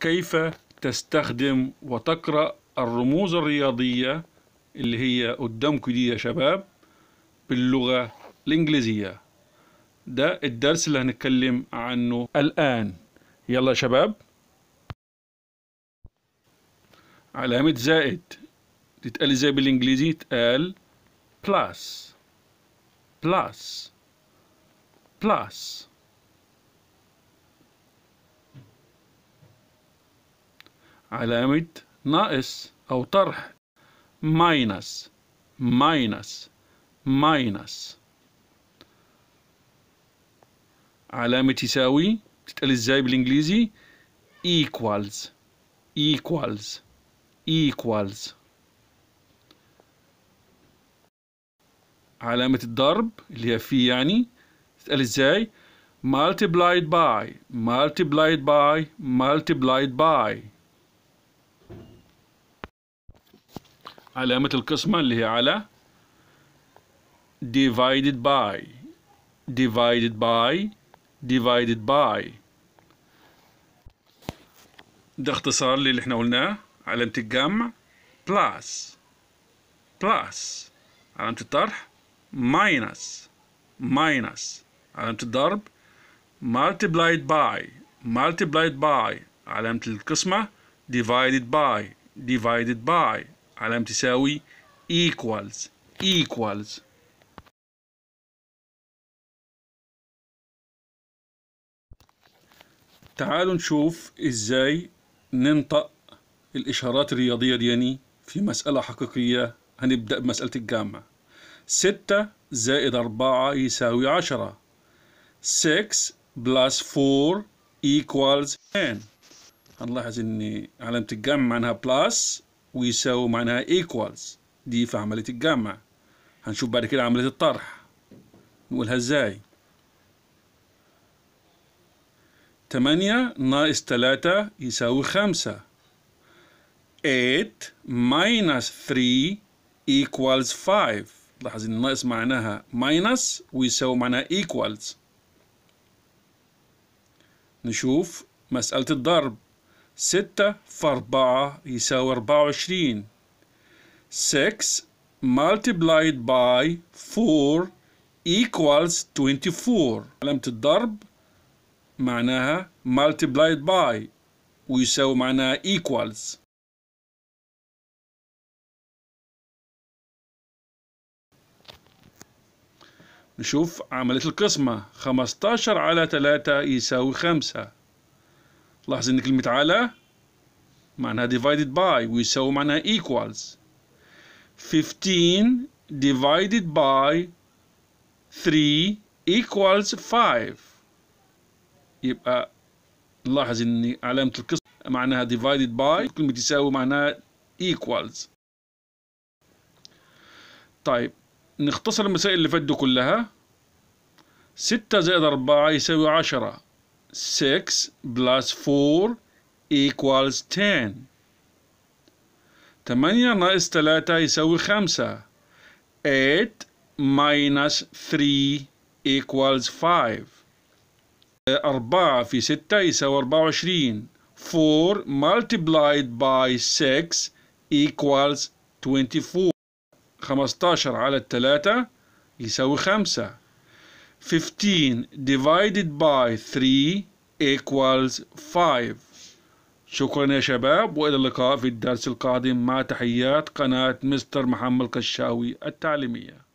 كيف تستخدم وتقرأ الرموز الرياضية اللي هي قدامكم دي يا شباب باللغة الإنجليزية ده الدرس اللي هنتكلم عنه الآن يلا يا شباب علامة زائد تتقال ازاي بالإنجليزي تقال plus plus plus علامة ناقص أو طرح ماينس ماينس ماينس علامة يساوي بتتقال ازاي بالانجليزي equals equals equals علامة الضرب اللي هي في يعني تتقال ازاي multiplied by multiplied by multiplied by علامة القسمة اللي هي على divided by divided by divided by ده اختصار اللي احنا قلناه علامة الجمع plus plus علامة الطرح minus minus علامة الضرب multiplied by multiplied by علامة القسمة divided by divided by علامة تساوي equals equals تعالوا نشوف ازاي ننطق الإشارات الرياضية دياني في مسألة حقيقية هنبدأ بمسألة الجامعة ستة زائد أربعة يساوي عشرة 6 plus 4 equals 10 هنلاحظ ان علامة الجمع معناها بلس ويساوي معناها ايكوالز دي في عملية الجمع هنشوف بعد كده عملية الطرح نقولها ازاي تمانية ناقص تلاتة يساوي خمسة 8 minus 3 equals 5 لاحظ ان ناقص معناها minus ويساوي معناها equals نشوف مسألة الضرب ستة في أربعة يساوي أربعة وعشرين six multiplied by four equals four. علامة الضرب معناها multiplied by ويساوي معناها equals نشوف عملية القسمة خمستاشر على ثلاثة يساوي خمسة. لاحظ ان كلمه على معناها divided by ويساوي معناها equals 15 divided by 3 equals 5 يبقى نلاحظ ان علامة القسم معناها divided by كلمة تساوي معناها equals طيب نختصر المسائل اللي فاتت كلها 6 زائد 4 يساوي 10 6 plus 4 equals 10 8 ناقص 3 يساوي 5 8 minus 3 equals 5 4 في 6 يساوي 24 4 multiplied by 6 equals 24 15 على 3 يساوي 5 15 divided by 3 equals 5 شكرا يا شباب والى اللقاء في الدرس القادم مع تحيات قناه مستر محمد القشاوي التعليميه